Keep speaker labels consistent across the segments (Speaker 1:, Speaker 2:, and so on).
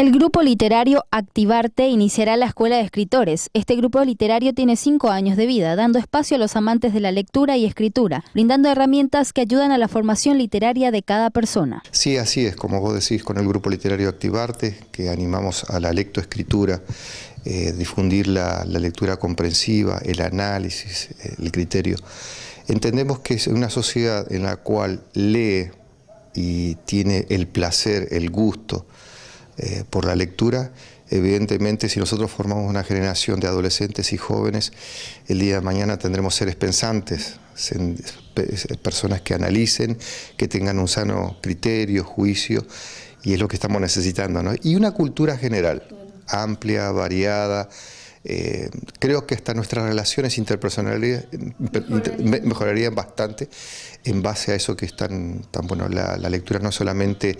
Speaker 1: El grupo literario Activarte iniciará la Escuela de Escritores. Este grupo literario tiene cinco años de vida, dando espacio a los amantes de la lectura y escritura, brindando herramientas que ayudan a la formación literaria de cada persona.
Speaker 2: Sí, así es, como vos decís, con el grupo literario Activarte, que animamos a la lectoescritura, eh, difundir la, lectura comprensiva, el análisis, eh, el criterio. Entendemos que es una sociedad en la cual lee y tiene el placer, el gusto, eh, por la lectura. Evidentemente, si nosotros formamos una generación de adolescentes y jóvenes, el día de mañana tendremos seres pensantes, personas que analicen, que tengan un sano criterio, juicio, y es lo que estamos necesitando. Y una cultura general, amplia, variada. Eh, creo que hasta nuestras relaciones interpersonales mejorarían. bastante en base a eso que es tan, bueno la, la lectura, no solamente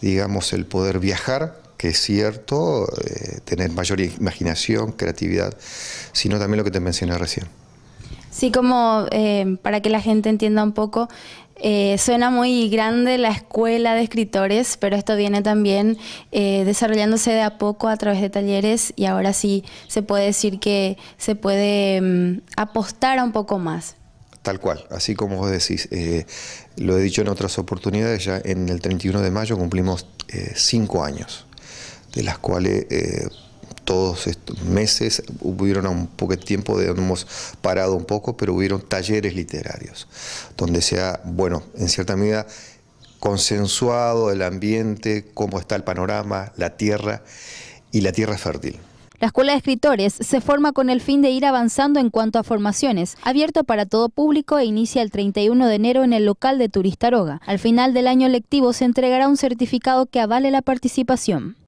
Speaker 2: digamos el poder viajar, que es cierto, eh, tener mayor imaginación, creatividad, sino también lo que te mencioné recién.
Speaker 1: Sí, como eh, para que la gente entienda un poco, eh, suena muy grande la escuela de escritores, pero esto viene también desarrollándose de a poco a través de talleres y ahora sí se puede decir que se puede mm, apostar a un poco más.
Speaker 2: Tal cual, así como vos decís, lo he dicho en otras oportunidades, ya en el 31 de mayo cumplimos cinco años de las cuales eh, todos estos meses hubieron un poco de tiempo de hemos parado un poco, pero hubieron talleres literarios, donde se ha, bueno, en cierta medida consensuado el ambiente, cómo está el panorama, la tierra y la tierra fértil.
Speaker 1: La Escuela de Escritores se forma con el fin de ir avanzando en cuanto a formaciones, abierto para todo público e inicia el 31 de enero en el local de Turistaroga. Al final del año lectivo se entregará un certificado que avale la participación.